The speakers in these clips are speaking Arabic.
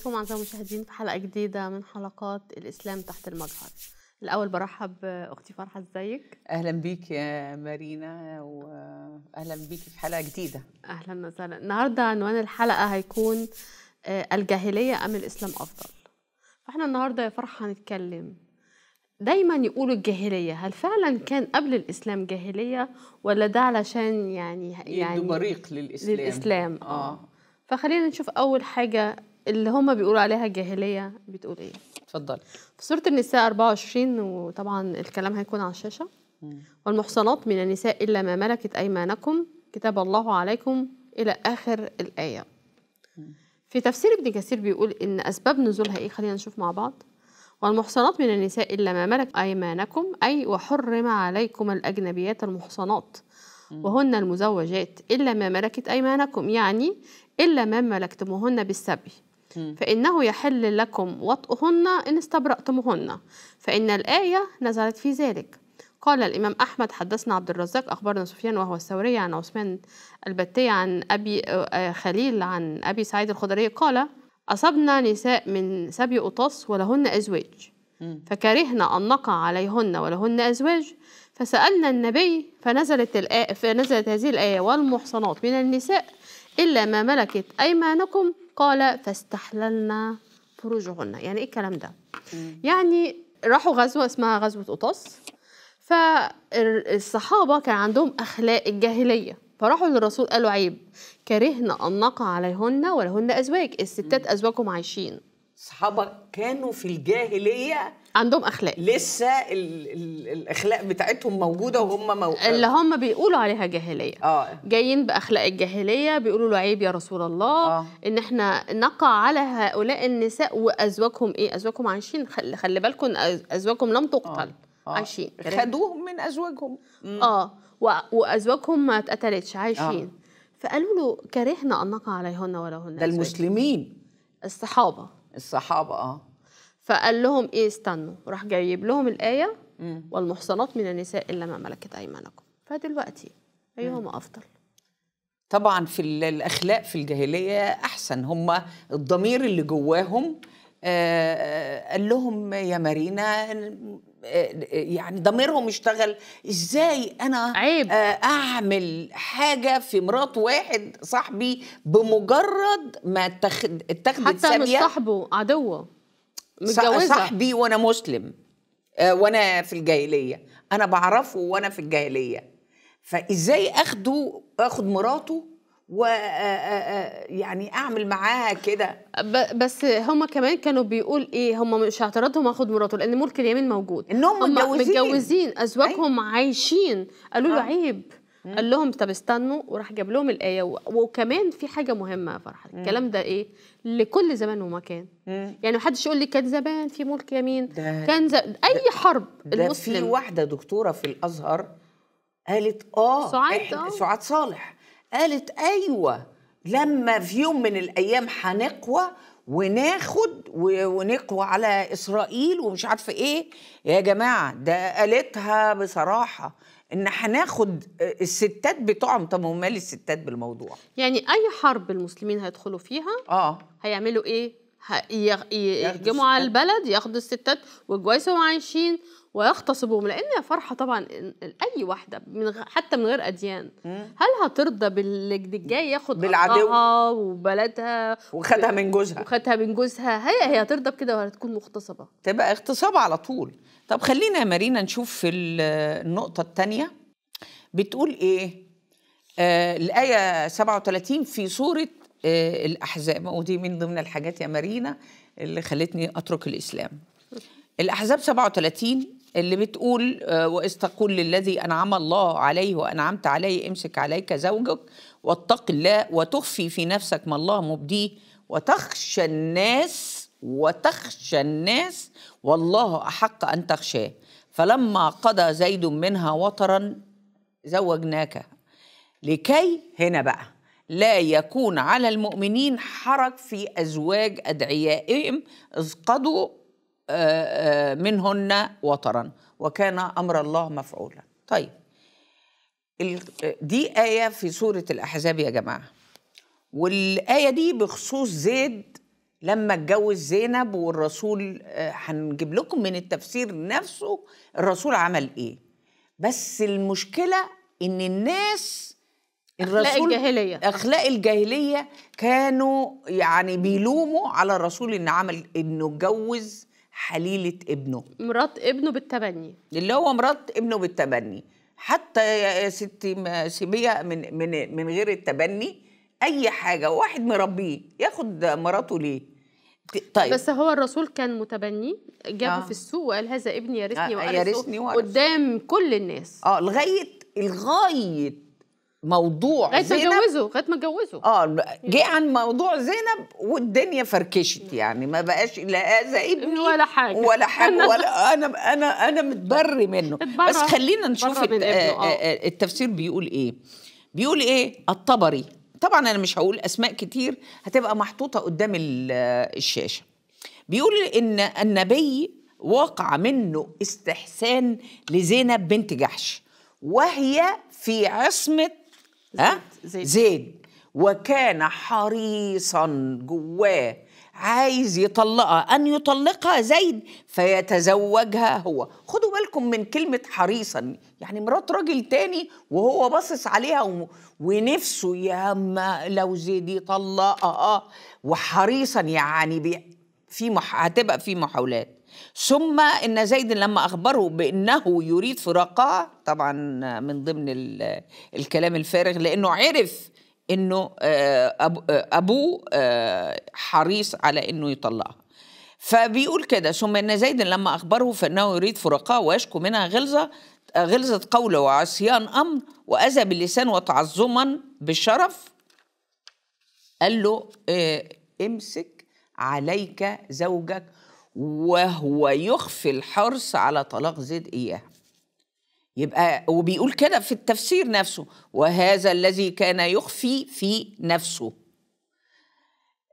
بكم أعزائي المشاهدين في حلقة جديدة من حلقات الإسلام تحت المجهر الأول برحب أختي فرحة إزيك؟ أهلا بيك يا مارينا وأهلا بيك في حلقة جديدة أهلا وسهلا النهاردة عنوان الحلقة هيكون آه، الجاهلية أم الإسلام أفضل فإحنا النهاردة يا فرحة هنتكلم دايما يقولوا الجاهليه هل فعلا كان قبل الاسلام جاهليه ولا ده علشان يعني يعني بريق للاسلام للاسلام آه. اه فخلينا نشوف اول حاجه اللي هم بيقولوا عليها جاهلية بتقول ايه؟ اتفضلي في سورة النساء 24 وطبعا الكلام هيكون على الشاشة مم. والمحصنات من النساء إلا ما ملكت أيمانكم كتاب الله عليكم إلى آخر الآية مم. في تفسير ابن كثير بيقول إن أسباب نزولها إيه خلينا نشوف مع بعض والمحصنات من النساء إلا ما ملك أيمانكم أي وحرم عليكم الأجنبيات المحصنات وهن المزوجات إلا ما ملكت أيمانكم يعني إلا ما ملكتموهن بالسبي فإنه يحل لكم وطئهن إن استبرأتموهن فإن الآية نزلت في ذلك قال الإمام أحمد حدثنا عبد الرزاق أخبرنا سفيان وهو الثوري عن عثمان البتي عن أبي آه، خليل عن أبي سعيد الخدري قال أصبنا نساء من سبي أطس ولهن أزواج فكرهنا أن نقع عليهن ولهن أزواج فسألنا النبي فنزلت, الآية فنزلت هذه الآية والمحصنات من النساء إلا ما ملكت أيمانكم قال فاستحللنا فروجهن يعني ايه الكلام ده يعني راحوا غزوه اسمها غزوه قطاس فالصحابه كان عندهم اخلاق الجاهليه فراحوا للرسول قالوا عيب كرهنا ان نقع عليهن ولهن ازواج الستات ازواجهم عايشين صحابة كانوا في الجاهليه عندهم اخلاق لسه الـ الـ الاخلاق بتاعتهم موجوده وهم مو... اللي هم بيقولوا عليها جاهليه اه جايين باخلاق الجاهليه بيقولوا له عيب يا رسول الله آه. ان احنا نقع على هؤلاء النساء وازواجهم ايه ازواجهم عايشين خلي, خلي بالكم ازواجهم لم تقتل آه. آه. عايشين خدوهم من ازواجهم م. اه و... وازواجهم ما اتقتلتش عايشين آه. فقالوا له كرهنا ان نقع عليهن ولهن ده المسلمين الصحابه الصحابه اه فقال لهم ايه استنوا راح جايب لهم الايه والمحصنات من النساء الا ما ملكت ايمانكم فدلوقتي ايهما افضل طبعا في الاخلاق في الجاهليه احسن هم الضمير اللي جواهم آه، آه، قال لهم يا مارينا آه، يعني ضميرهم اشتغل ازاي انا عيب. اعمل حاجه في مرات واحد صاحبي بمجرد ما اتخذت اتخذت حتى مش صاحبه عدوه متجوزة صاحبي وانا مسلم آه، وانا في الجاهليه انا بعرفه وانا في الجاهليه فازاي اخده اخد مراته و آه، آه، يعني اعمل معاها كده بس هما كمان كانوا بيقول ايه هما مش اعتراضهم اخد مراته لان ملك اليمين موجود انهم متجوزين متجوزين ازواجهم أيوة. عايشين قالوا له آه. عيب قال لهم طب استنوا وراح جاب لهم الايه وكمان في حاجه مهمه يا فرحه الكلام ده ايه لكل زمان ومكان يعني محدش يقول لي كان زمان في ملك يمين كان ز... اي حرب ده المسلم في واحده دكتوره في الازهر قالت اه سعاد آه. سعاد صالح قالت ايوه لما في يوم من الايام هنقوى وناخد ونقوى على اسرائيل ومش عارفه ايه يا جماعه ده قالتها بصراحه ان هناخد آه، الستات بتوعهم طب هم مال الستات بالموضوع يعني اي حرب المسلمين هيدخلوا فيها اه هيعملوا ايه يهجموا على البلد ياخدوا الستات وكويس وهم عايشين ويغتصبهم لان يا فرحه طبعا اي واحده من غ... حتى من غير اديان هل هترضى باللي جاي ياخد بالعدو وبلدها وخدها من جوزها وخدها من جوزها هي هي هترضى بكده ولا تكون مغتصبه تبقى اغتصاب على طول طب خلينا يا مارينا نشوف في النقطه الثانيه بتقول ايه آه الايه 37 في سوره آه الاحزاب ودي من ضمن الحاجات يا مارينا اللي خلتني اترك الاسلام الأحزاب 37 اللي بتقول آه، وإذ تقول للذي أنعم الله عليه وأنعمت عليه امسك عليك زوجك واتق الله وتخفي في نفسك ما الله مبديه وتخشى الناس وتخشى الناس والله أحق أن تخشاه فلما قضى زيد منها وطرا زوجناك لكي هنا بقى لا يكون على المؤمنين حرج في أزواج أدعيائهم إذ قضوا منهن وطرا وكان امر الله مفعولا طيب دي ايه في سوره الاحزاب يا جماعه والايه دي بخصوص زيد لما اتجوز زينب والرسول آه، هنجيب لكم من التفسير نفسه الرسول عمل ايه بس المشكله ان الناس الرسول اخلاق الجاهليه اخلاق الجاهليه كانوا يعني بيلوموا على الرسول ان عمل انه اتجوز حليلة ابنه مرات ابنه بالتبني اللي هو مرات ابنه بالتبني حتى يا ستي ما سيبيها من من من غير التبني اي حاجه واحد مربيه ياخد مراته ليه طيب بس هو الرسول كان متبني جابه آه. في السوق وقال هذا ابني يرثني آه وارثه قدام كل الناس اه لغايه لغايه موضوع لغايه ما اتجوزوا لغايه ما اتجوزوا اه جه عن موضوع زينب والدنيا فركشت يعني ما بقاش لا اذى ابني ولا حاجه ولا حاجه ولا انا انا انا متبري منه بس خلينا نشوف الت... آه، آه. آه، التفسير بيقول ايه بيقول ايه الطبري طبعا انا مش هقول اسماء كتير هتبقى محطوطه قدام الشاشه بيقول ان النبي وقع منه استحسان لزينب بنت جحش وهي في عصمه ها زيد. زيد وكان حريصا جواه عايز يطلقها ان يطلقها زيد فيتزوجها هو خدوا بالكم من كلمه حريصا يعني مرات راجل تاني وهو باصص عليها و... ونفسه يا اما لو زيد يطلقها وحريصا يعني بي... في مح... هتبقى في محاولات ثم ان زيد لما اخبره بانه يريد فراقها طبعا من ضمن الكلام الفارغ لانه عرف انه آه، آه، ابوه آه، حريص على انه يطلقها فبيقول كده ثم ان زيد لما اخبره فانه يريد فراقها ويشكو منها غلظه غلظه قوله وعصيان امر واذى باللسان وتعظما بالشرف قال له امسك عليك زوجك وهو يخفي الحرص على طلاق زيد إياها يبقى وبيقول كده في التفسير نفسه وهذا الذي كان يخفي في نفسه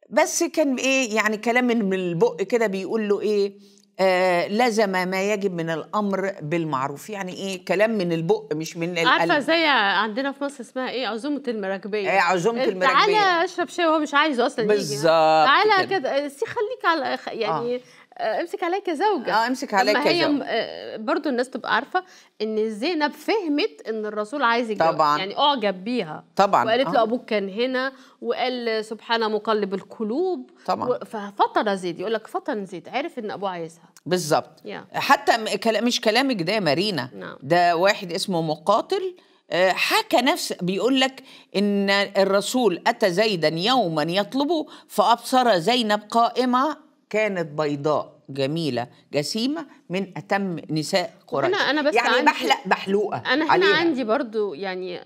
بس كان ايه يعني كلام من البق كده بيقول له ايه آه لزم ما يجب من الامر بالمعروف يعني ايه كلام من البق مش من القلب عارفه زي عندنا في مصر اسمها ايه عزومه المراكبيه ايه عزومه إيه، المراكبيه تعالى اشرب شاي وهو مش عايزه اصلا يجي بالظبط تعالى كده سي خليك على يعني آه. امسك عليك زوجة اه امسك عليك كزوجه آه، هي آه، برضو الناس تبقى عارفه ان زينب فهمت ان الرسول عايز يتجوز طبعا يعني اعجب بيها طبعا وقالت له آه. ابوك كان هنا وقال سبحان مقلب القلوب طبعا ففطر زيد يقول لك فطن زيد عرف ان ابوه عايزها بالظبط حتى مش كلامك ده يا مارينا نعم. ده واحد اسمه مقاتل آه، حكى نفس بيقول لك ان الرسول اتى زيدا يوما يطلبه فابصر زينب قائمه كانت بيضاء جميلة جسيمة من أتم نساء قريش أنا أنا بس يعني عندي بحلق بحلوقة أنا هنا عليها. عندي برضو يعني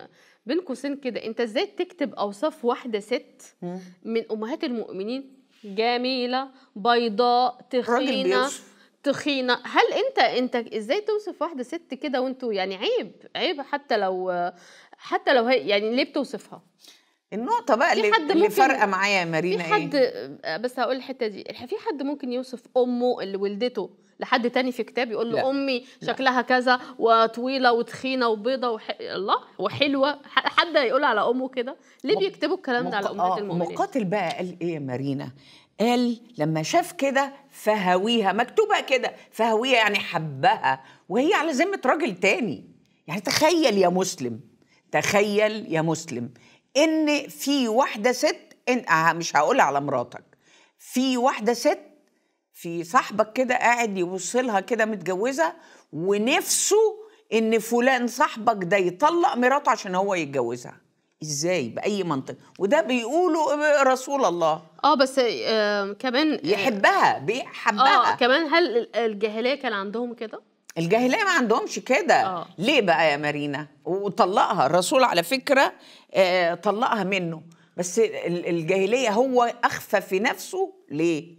بين قوسين كده أنت إزاي تكتب أوصاف واحدة ست من أمهات المؤمنين جميلة بيضاء تخينة تخينه هل انت انت ازاي توصف واحده ست كده وانتوا يعني عيب عيب حتى لو حتى لو هي يعني ليه بتوصفها النقطه بقى اللي, اللي فارقه معايا يا مارينا في حد إيه؟ آه، بس هقول الحته دي في حد ممكن يوصف امه اللي ولدته لحد تاني في كتاب يقول له لا. امي شكلها لا. كذا وطويله وتخينه وبيضه وح... الله وحلوه حد يقول على امه كده ليه مق... بيكتبوا الكلام مق... ده على امهات آه، المؤمنين مقاتل بقى قال ايه يا مارينا قال لما شاف كده فهويها مكتوبه كده فهويها يعني حبها وهي على ذمه راجل تاني يعني تخيل يا مسلم تخيل يا مسلم ان في واحده ست إن آه، مش هقول على مراتك في واحده ست في صاحبك كده قاعد يبص لها كده متجوزه ونفسه ان فلان صاحبك ده يطلق مراته عشان هو يتجوزها ازاي باي منطق وده بيقولوا رسول الله اه بس آه كمان يحبها بيحبها اه كمان هل الجاهليه كان عندهم كده الجاهليه ما عندهمش كده آه. ليه بقى يا مارينا وطلقها الرسول على فكره آه طلقها منه بس الجاهليه هو اخفى في نفسه ليه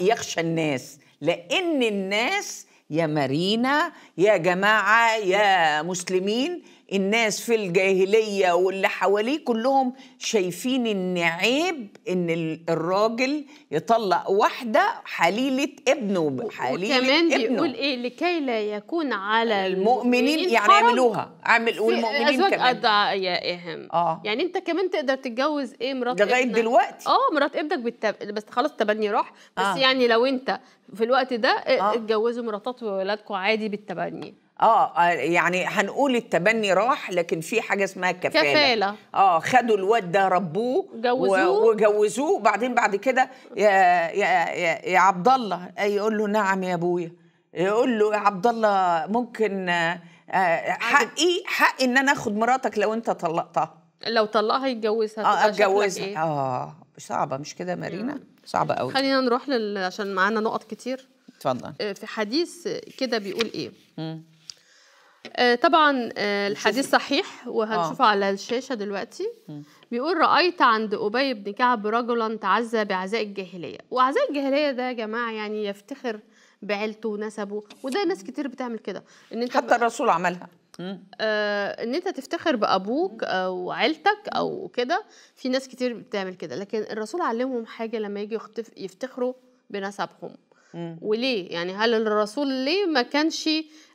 يخشى الناس لان الناس يا مارينا يا جماعه يا مسلمين الناس في الجاهلية واللي حواليه كلهم شايفين إن عيب إن الراجل يطلق واحدة حليلة ابنه حليلة وكمان ابنه بيقول إيه لكي لا يكون على المؤمنين يعني يعملوها عمل والمؤمنين كمان يا إهم آه. يعني أنت كمان تقدر تتجوز إيه مرات لغاية دلوقتي اه مرات ابنك بالتب... بس خلاص تبني راح بس آه. يعني لو أنت في الوقت ده آه. اتجوزوا مراتات وولادكم عادي بالتبني آه،, اه يعني هنقول التبني راح لكن في حاجه اسمها كفاله كفاله اه خدوا الواد ده ربوه جوزوه وجوزوه وبعدين بعد كده يا يا يا, يا عبد الله آه، يقول له نعم يا ابويا يقول له يا عبد الله ممكن حقي آه، حقي إيه؟ ان انا اخد مراتك لو انت طلقتها لو طلقها يتجوزها اه اتجوزها إيه؟ اه صعبه مش كده مارينا صعبه قوي خلينا نروح لل... عشان معانا نقط كتير اتفضل في حديث كده بيقول ايه مم. آه، طبعا آه، الحديث صحيح وهنشوفه آه. على الشاشه دلوقتي بيقول رايت عند ابي بن كعب رجلا تعزى بعزاء الجاهليه وعزاء الجاهليه ده يا جماعه يعني يفتخر بعيلته ونسبه وده ناس كتير بتعمل كده ان انت حتى الرسول عملها آه ان انت تفتخر بابوك او عيلتك او كده في ناس كتير بتعمل كده لكن الرسول علمهم حاجه لما يجي يفتخروا بنسبهم وليه يعني هل الرسول ليه ما كانش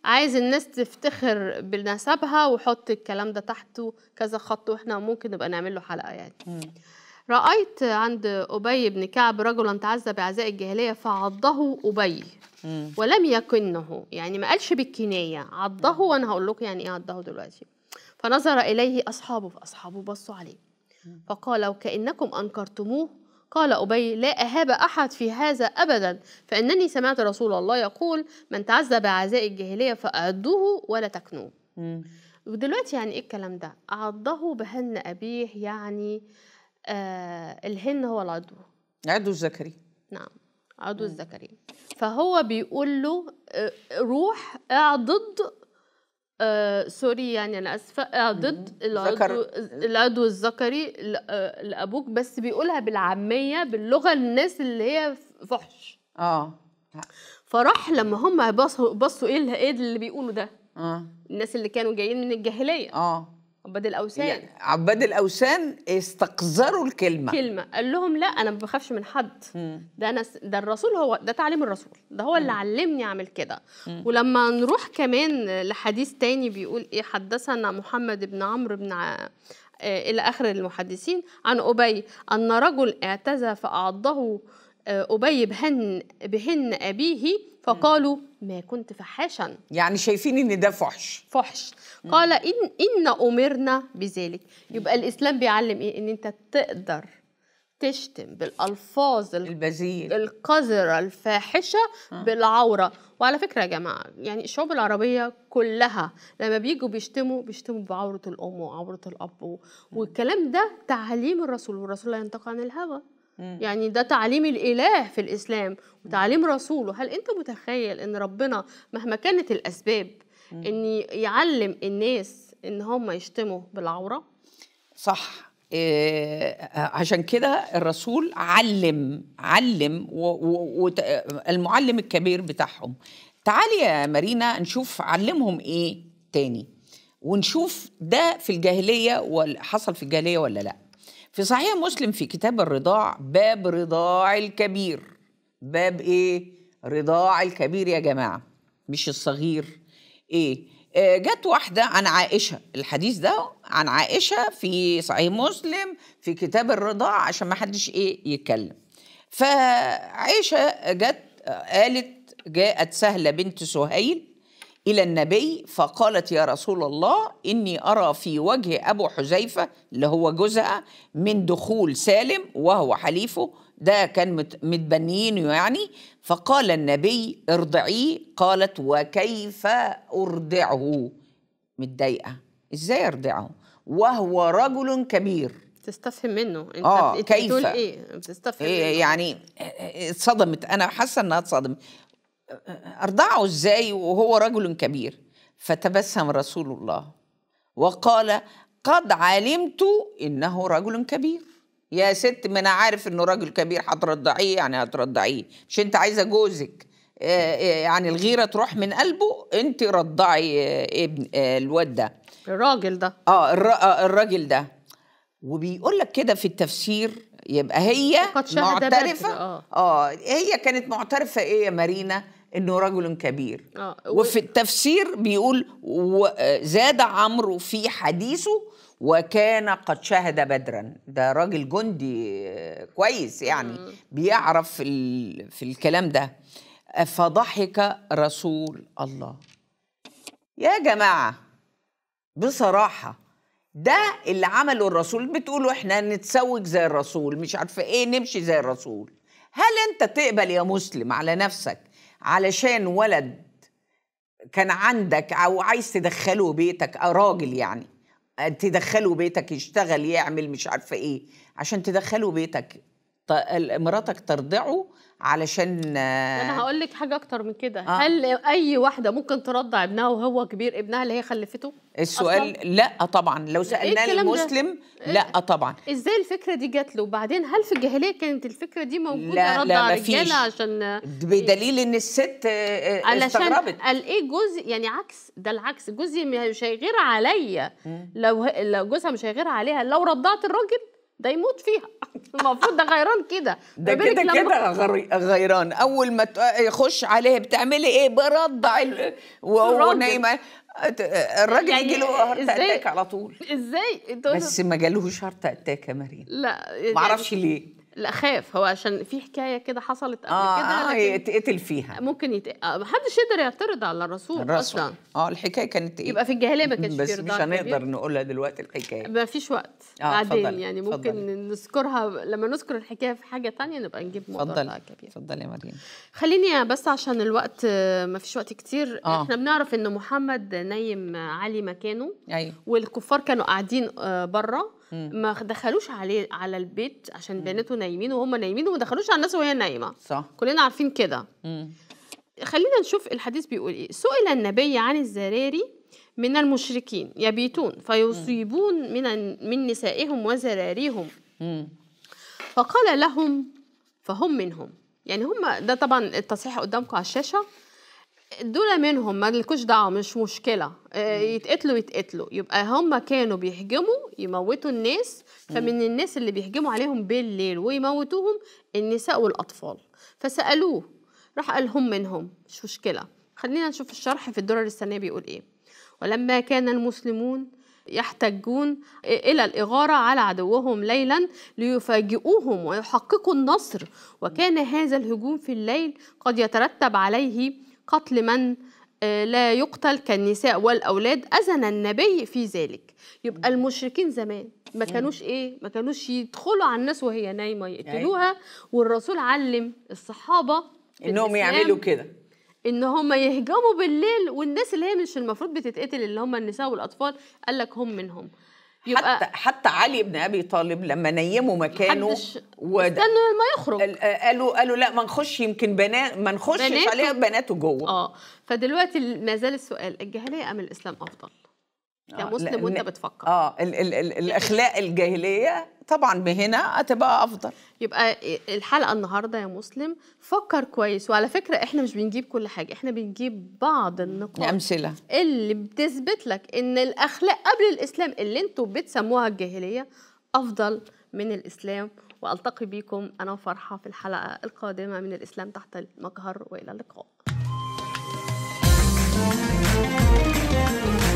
عايز الناس تفتخر بنسبها وحط الكلام ده تحته كذا خط واحنا ممكن نبقى نعمل له حلقه يعني مم. رأيت عند أبي بن كعب رجلا تعزى بعزاء الجاهلية فعضه أبي ولم يكنه يعني ما قالش بالكناية عضه وأنا هقول لكم يعني إيه عضه دلوقتي فنظر إليه أصحابه فأصحابه بصوا عليه فقال وكأنكم أنكرتموه قال أبي لا أهاب أحد في هذا أبدا فإنني سمعت رسول الله يقول من تعذب عزاء الجاهلية فأعدوه ولا تكنوه ودلوقتي يعني إيه الكلام ده عضه بهن أبيه يعني آه الهن هو العضو عضو الذكري نعم عضو الذكري فهو بيقول له آه، روح اعضد آه، سوري يعني انا اسفه آه، ضد العضو العضو الذكري آه، لابوك بس بيقولها بالعاميه باللغه الناس اللي هي فحش اه فراح لما هم بصوا بصوا ايه اللي, إيه اللي بيقولوا ده اه الناس اللي كانوا جايين من الجاهليه اه عباد الاوثان يعني عباد الاوثان استقذروا الكلمه كلمه قال لهم لا انا ما بخافش من حد مم. ده انا ده الرسول هو ده تعليم الرسول ده هو اللي علمني اعمل كده ولما نروح كمان لحديث تاني بيقول ايه حدثنا محمد بن عمرو بن ع... آه، الى اخر المحدثين عن ابي ان رجل اعتزى فاعضه آه، ابي بهن بهن ابيه فقالوا ما كنت فحاشا يعني شايفين ان ده فحش فحش قال ان ان امرنا بذلك يبقى الاسلام بيعلم ايه ان انت تقدر تشتم بالالفاظ البذيئه القذره الفاحشه بالعوره وعلى فكره يا جماعه يعني الشعوب العربيه كلها لما بيجوا بيشتموا بيشتموا بعوره الام وعوره الاب والكلام ده تعليم الرسول والرسول لا ينطق عن الهوى يعني ده تعليم الاله في الاسلام وتعليم رسوله هل انت متخيل ان ربنا مهما كانت الاسباب ان يعلم الناس ان هم يشتموا بالعوره صح إيه عشان كده الرسول علم علم والمعلم الكبير بتاعهم تعالي يا مارينا نشوف علمهم ايه تاني ونشوف ده في الجاهليه حصل في الجاهليه ولا لا في صحيح مسلم في كتاب الرضاع باب رضاع الكبير باب ايه رضاع الكبير يا جماعه مش الصغير ايه آه، جت واحده عن عائشه الحديث ده عن عائشه في صحيح مسلم في كتاب الرضاع عشان ما حدش ايه يتكلم فعائشه جت قالت جاءت سهله بنت سهيل إلى النبي فقالت يا رسول الله إني أرى في وجه أبو حذيفة اللي هو جوزها من دخول سالم وهو حليفه ده كان متبنيينه يعني فقال النبي ارضعيه قالت وكيف أرضعه متضايقة إزاي أرضعه وهو رجل كبير تستفهم منه انت آه كيف بتقول ايه بتستفهم إيه منه. يعني آه، آه، اتصدمت انا حاسه انها اتصدمت أرضعه إزاي وهو رجل كبير فتبسم رسول الله وقال قد علمت إنه رجل كبير يا ست ما أنا عارف إنه رجل كبير هترضعيه يعني هترضعيه مش أنت عايزة جوزك آه، آه، يعني الغيرة تروح من قلبه أنت رضعي آه، ابن الواد ده الراجل ده اه الراجل ده وبيقول لك كده في التفسير يبقى هي معترفه آه. اه هي كانت معترفه ايه يا مارينا انه رجل كبير آه. وفي التفسير بيقول زاد عمرو في حديثه وكان قد شهد بدرا ده راجل جندي آه، كويس يعني مم. بيعرف في الكلام ده فضحك رسول الله يا جماعه بصراحه ده اللي عمله الرسول بتقولوا احنا نتسوق زي الرسول مش عارفه ايه نمشي زي الرسول هل انت تقبل يا مسلم على نفسك علشان ولد كان عندك او عايز تدخله بيتك راجل يعني تدخله بيتك يشتغل يعمل مش عارفه ايه عشان تدخله بيتك مراتك ترضعه علشان آه، انا هقول لك حاجه اكتر من كده آه. هل اي واحده ممكن ترضع ابنها وهو كبير ابنها اللي هي خلفته السؤال أصلاً؟ لا طبعا لو إيه سالناه إيه المسلم لا طبعا ازاي الفكره دي جات له وبعدين هل في الجاهليه كانت الفكره دي موجوده لا لا رجاله عشان بدليل ان الست آه، آه، استغربت قال ايه جوزي يعني عكس ده العكس جوزي مش هيغير عليا لو لو جوزها مش هيغير عليها لو رضعت الراجل ده يموت فيها المفروض ده غيران كده ده كده كده غيران اول ما يخش عليها بتعملي ايه برضع ال... وهو نايمه الراجل يعني يجي له هارت اتاك على طول ازاي بس ما جالهوش هارت اتاك يا مريم لا معرفش يعني ليه لا خاف هو عشان في حكايه كده حصلت قبل آه كده آه يتقتل فيها ممكن يتقتل آه، محدش يقدر يعترض على الرسول, الرسول. اصلا اه الحكايه كانت يبقى في الجاهليه ما كانش بس مش هنقدر نقولها دلوقتي الحكايه ما فيش وقت آه بعدين فضل. يعني ممكن فضل. نذكرها لما نذكر الحكايه في حاجه تانية نبقى نجيب موضوع كبير اتفضلي يا مريم خليني بس عشان الوقت ما فيش وقت كتير آه. احنا بنعرف ان محمد نايم علي مكانه أيوه. والكفار كانوا قاعدين آه، بره ما دخلوش عليه على البيت عشان بناته نايمين وهم نايمين وما دخلوش على الناس وهي نايمه صح كلنا عارفين كده خلينا نشوف الحديث بيقول ايه سئل النبي عن الزراري من المشركين يبيتون فيصيبون من من نسائهم وزراريهم فقال لهم فهم منهم يعني هم ده طبعا التصحيح قدامكم على الشاشه دول منهم ما لكوش دعوه مش مشكله آه، يتقتلوا يتقتلوا يبقى هم كانوا بيهجموا يموتوا الناس فمن الناس اللي بيهجموا عليهم بالليل ويموتوهم النساء والاطفال فسالوه راح قال هم منهم مش مشكله خلينا نشوف الشرح في الدرر السنه بيقول ايه ولما كان المسلمون يحتجون إلى الإغارة على عدوهم ليلا ليفاجئوهم ويحققوا النصر وكان هذا الهجوم في الليل قد يترتب عليه قتل من آه، لا يقتل كالنساء والاولاد اذن النبي في ذلك يبقى المشركين زمان ما كانوش ايه ما كانوش يدخلوا على الناس وهي نايمه يقتلوها أيوة. والرسول علم الصحابه انهم يعملوا كده ان هم يهجموا بالليل والناس اللي هي مش المفروض بتتقتل اللي هم النساء والاطفال قال لك هم منهم يبقى حتى حتى علي بن ابي طالب لما نيموا مكانه ود... استنوا ما يخرج آه، قالوا قالوا لا ما نخش يمكن بنات ما نخشش بناته... عليها بناته جوه اه فدلوقتي ما زال السؤال الجاهليه ام الاسلام افضل؟ كمسلم يعني آه، وانت بتفكر اه ال ال ال يعني الاخلاق الجاهليه طبعا بهنا هتبقى افضل يبقى الحلقه النهارده يا مسلم فكر كويس وعلى فكره احنا مش بنجيب كل حاجه احنا بنجيب بعض النقاط الامثله اللي بتثبت لك ان الاخلاق قبل الاسلام اللي انتوا بتسموها الجاهليه افضل من الاسلام والتقي بكم انا وفرحه في الحلقه القادمه من الاسلام تحت المجهر والى اللقاء